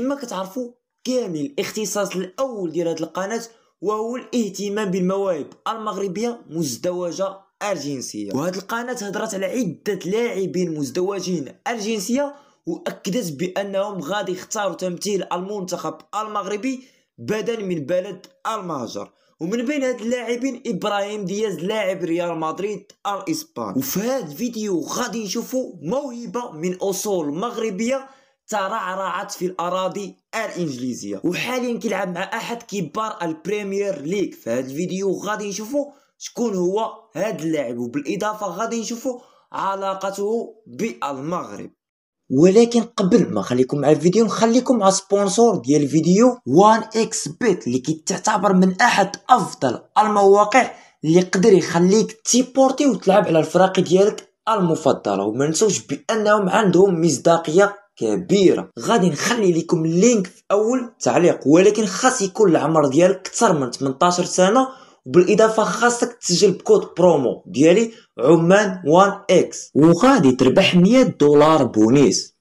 كما كتعرفوا كامل الاختصاص الاول ديال هذه القناه وهو الاهتمام بالمواهب المغربيه مزدوجه الجنسيه وهذه القناه هضرت على عده لاعبين مزدوجين الجنسيه واكدت بانهم غادي يختاروا تمثيل المنتخب المغربي بدلا من بلد المهجر ومن بين هاد اللاعبين ابراهيم دياز لاعب ريال مدريد الاسباني وفي هاد الفيديو غادي نشوفوا موهبه من اصول مغربيه ترعرعت في الأراضي الإنجليزية وحاليا كيلعب مع أحد كبار البريمير ليغ في هذا الفيديو غادي نشوفوا شكون هو هذا اللاعب وبالإضافة غادي نشوفوا علاقته بالمغرب ولكن قبل ما نخليكم مع الفيديو نخليكم مع سبونسور ديال الفيديو وان اكس بيت اللي كتعتبر من احد افضل المواقع اللي يقدر يخليك تيبورتي وتلعب على الفراقي ديالك المفضله وما نسوش بانهم عندهم مصداقيه كبيره غادي نخلي لكم لينك في اول تعليق ولكن خاص يكون العمر ديالك اكثر من 18 سنه بالاضافه خاصك تسجل بكود برومو ديالي عمان 1 اكس وغادي تربح 100 دولار بونيس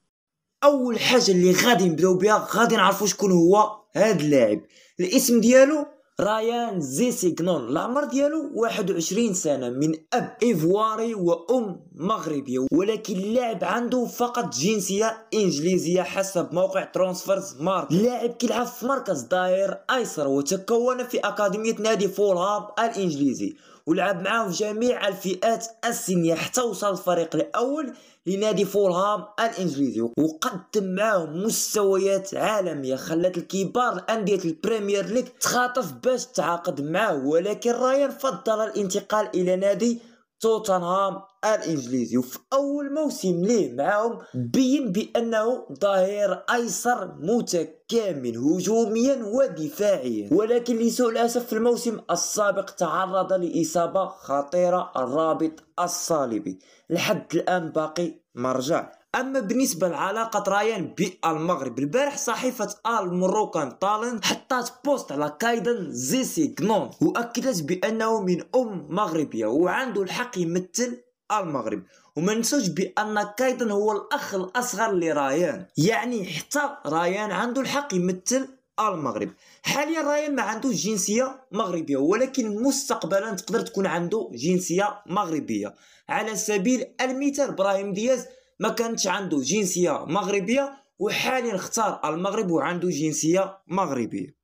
اول حاجه اللي غادي نبداو بها غادي نعرفوا شكون هو هاد اللاعب الاسم ديالو رايان زي سيكنون العمر ديالو 21 سنة من أب إيفواري وأم مغربية ولكن اللاعب عنده فقط جنسية إنجليزية حسب موقع ترانسفيرز مارك اللاعب كيلعب في مركز داير أيسر وتكون في أكاديمية نادي فولهام الإنجليزي ولعب معاه في جميع الفئات السنيه حتى وصل الفريق الاول لنادي فولهام الانجليزي وقدم معاه مستويات عالميه خلات الكبار الأندية البريمير ليج تخاطف باش تعاقد معاه ولكن رايان فضل الانتقال الى نادي توتنهام الانجليزي وفي اول موسم ليه معاهم بين بانه ظهير ايسر متكامل هجوميا ودفاعيا ولكن لسوء الاسف في الموسم السابق تعرض لاصابه خطيره الرابط الصليبي لحد الان باقي مرجع اما بالنسبه لعلاقه رايان بالمغرب البارح صحيفه المروكان طالن حطات بوست على كايدن زيسي كنون واكدت بانه من ام مغربيه وعنده الحق يمثل المغرب وما ننسوش بان كايدن هو الاخ الاصغر لرايان يعني حتى رايان عنده الحق يمثل المغرب حاليا رايان ما عنده جنسيه مغربيه ولكن مستقبلا تقدر تكون عنده جنسيه مغربيه على سبيل المثال ابراهيم دياز ما كانتش عنده جنسيه مغربيه وحاليا اختار المغرب وعنده جنسيه مغربيه